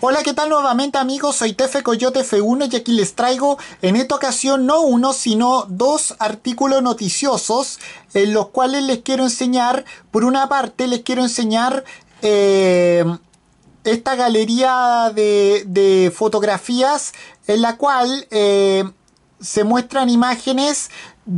Hola, ¿qué tal nuevamente amigos? Soy Tefe Coyote F1 y aquí les traigo en esta ocasión no uno, sino dos artículos noticiosos en los cuales les quiero enseñar, por una parte les quiero enseñar eh, esta galería de, fotografías en la cual eh, se muestran imágenes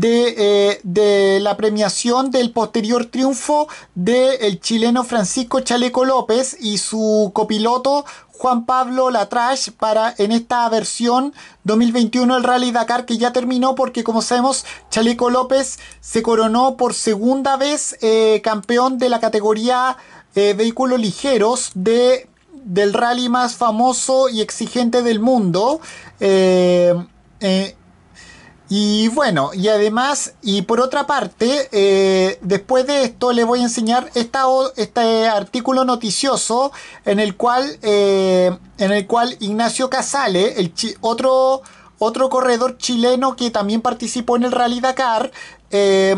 eh, de, la premiación del posterior triunfo del chileno Francisco Chaleco López y su copiloto Juan Pablo Latrash para en esta versión 2021 el Rally Dakar que ya terminó porque como sabemos Chaleco López se coronó por segunda vez eh, campeón de la categoría eh, vehículos ligeros de, del rally más famoso y exigente del mundo. Y bueno, y además, y por otra parte, eh, después de esto le voy a enseñar este artículo noticioso en el cual, eh, en el cual Ignacio Casale, el otro, otro corredor chileno que también participó en el Rally Dakar, eh,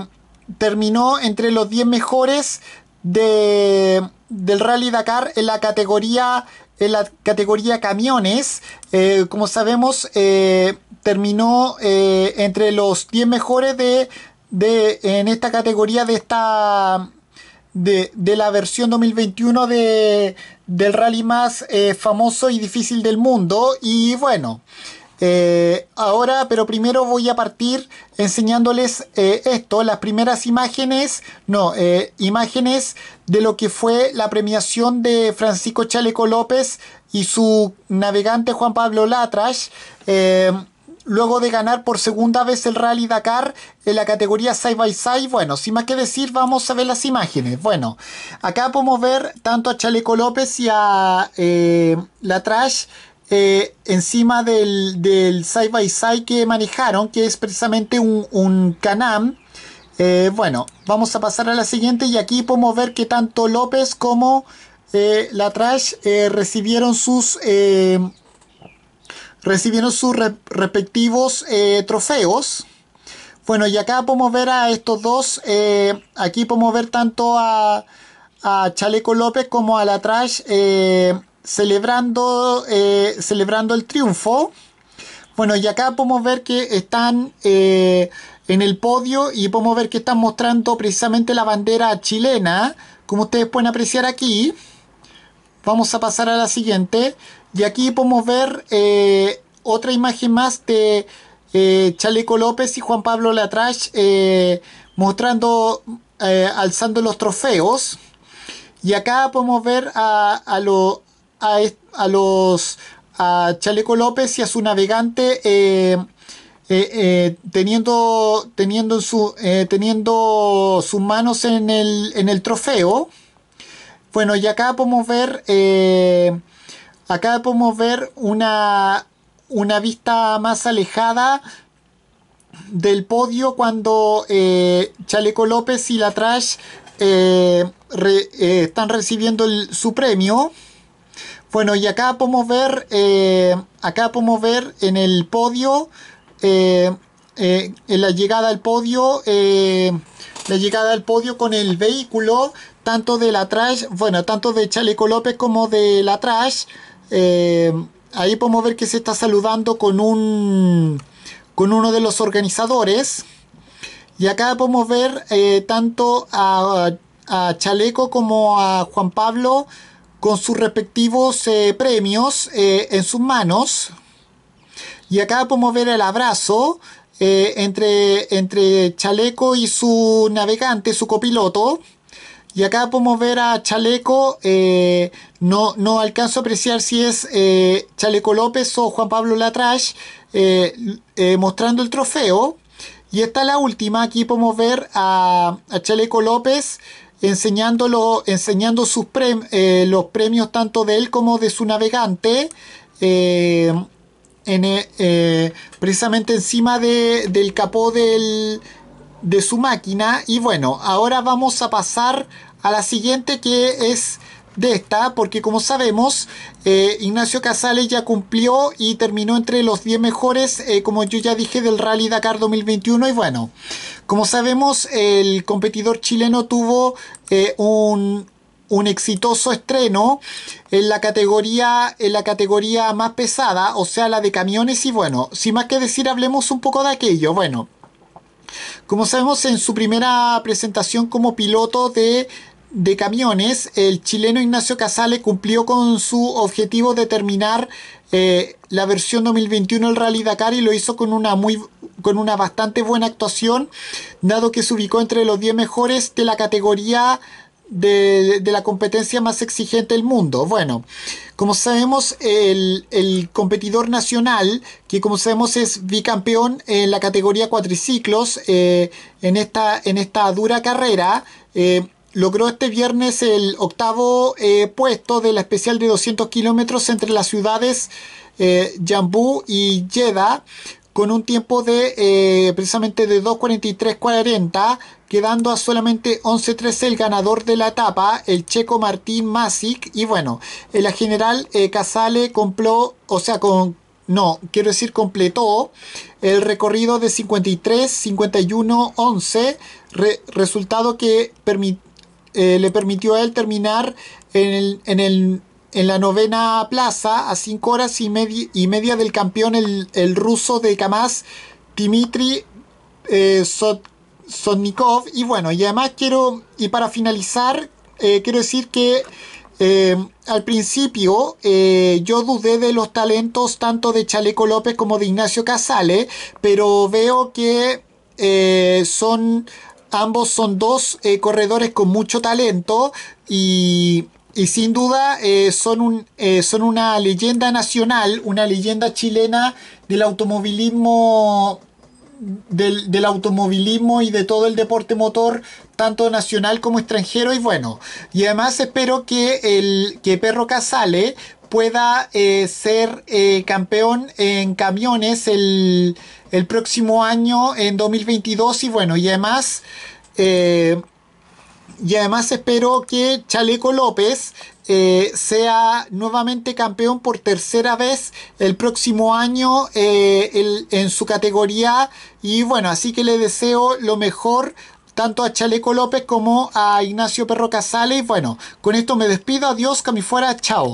terminó entre los 10 mejores de, del Rally Dakar en la categoría en la categoría camiones, eh, como sabemos, eh, terminó eh, entre los 10 mejores de, en esta categoría de esta de, la versión 2021 de, del rally más famoso y difícil del mundo. Y bueno, eh, ahora, pero primero voy a partir enseñándoles eh, esto, las primeras imágenes, no, eh, imágenes de lo que fue la premiación de Francisco Chaleco López y su navegante Juan Pablo Latras luego de ganar por segunda vez el Rally Dakar en la categoría Side by Side. Bueno, sin más que decir, vamos a ver las imágenes. Bueno, acá podemos ver tanto a Chaleco López y a Latrash eh, encima del, side by side que manejaron, que es precisamente un, un Canam. Eh, bueno, vamos a pasar a la siguiente y aquí podemos ver que tanto López como eh, la Trash recibieron sus recibieron sus respectivos trofeos. Bueno, y acá podemos ver a estos dos. aquí podemos ver tanto a, a Chaleco López como a la Trash celebrando, eh, celebrando el triunfo. Bueno, y acá podemos ver que están eh, en el podio y podemos ver que están mostrando precisamente la bandera chilena, como ustedes pueden apreciar aquí. Vamos a pasar a la siguiente. Y aquí podemos ver eh, otra imagen más de Chaleco López y Juan Pablo Latrash mostrando, alzando los trofeos. Y acá podemos ver a, a, a, los Chaleco López y a su navegante eh, eh, eh, teniendo teniendo teniendo sus manos en el, trofeo bueno y acá podemos ver acá podemos ver una vista más alejada del podio cuando Chaleco López y la Trash están recibiendo su premio bueno, y acá podemos ver, eh, acá podemos ver en el podio, eh, eh, en la llegada al podio, la llegada al podio con el vehículo, tanto de la Trash, bueno, tanto de Chaleco López como de la Trash. ahí podemos ver que se está saludando con un con uno de los organizadores. Y acá podemos ver tanto a, a Chaleco como a Juan Pablo con sus respectivos eh, premios eh, en sus manos. Y acá podemos ver el abrazo eh, entre, entre Chaleco y su navegante, su copiloto. Y acá podemos ver a Chaleco, no, no alcanzo a apreciar si es Chaleco López o Juan Pablo Latrash, mostrando el trofeo. Y está la última, aquí podemos ver a Chaleco López enseñándolo, enseñando sus eh, los premios tanto de él como de su navegante, eh, en, eh, precisamente encima del capó de su máquina. Y bueno, ahora vamos a pasar a la siguiente que es de esta, porque como sabemos, eh, Ignacio Casales ya cumplió y terminó entre los 10 mejores, eh, como yo ya dije, del Rally Dakar 2021. Y bueno, como sabemos, el competidor chileno tuvo eh, un, un exitoso estreno en la categoría en la categoría más pesada, o sea, la de camiones y bueno, sin más que decir, hablemos un poco de aquello. Bueno, como sabemos en su primera presentación como piloto de de camiones, el chileno Ignacio Casale cumplió con su objetivo de terminar eh, la versión 2021 del Rally Dakar y lo hizo con una, muy, con una bastante buena actuación, dado que se ubicó entre los 10 mejores de la categoría de, la competencia más exigente del mundo. Bueno, como sabemos, el, competidor nacional, que como sabemos es bicampeón en la categoría cuatriciclos, eh, en, esta, en esta dura carrera, eh, logró este viernes el octavo eh, puesto de la especial de 200 kilómetros entre las ciudades Jambú eh, y Yeda con un tiempo de eh, precisamente de 2.43.40, quedando a solamente 11.13 el ganador de la etapa, el checo Martín Masic. Y bueno, la general Casale compló, o sea, con, no, quiero decir, completó el recorrido de 53, 51, 11, resultado que permitió eh, le permitió a él terminar en, en, el, en la novena plaza a 5 horas y, media, y media del campeón, el, ruso de Kamaz, Dimitri eh, Y bueno, y además quiero, y para finalizar, eh, quiero decir que eh, al principio yo dudé de los talentos tanto de Chaleco López como de Ignacio Casale, pero veo que son Ambos son dos eh, corredores con mucho talento y, sin duda eh, son, un, eh, son una leyenda nacional, una leyenda chilena del automovilismo del, del, automovilismo y de todo el deporte motor, tanto nacional como extranjero, y bueno. Y además espero que el que Perro Casale pueda eh, ser eh, campeón en camiones el, próximo año en 2022 y bueno y además eh, y además espero que Chaleco López sea nuevamente campeón por tercera vez el próximo año en su categoría y bueno así que le deseo lo mejor tanto a Chaleco López como a Ignacio Perro Casales y bueno con esto me despido adiós que fuera chao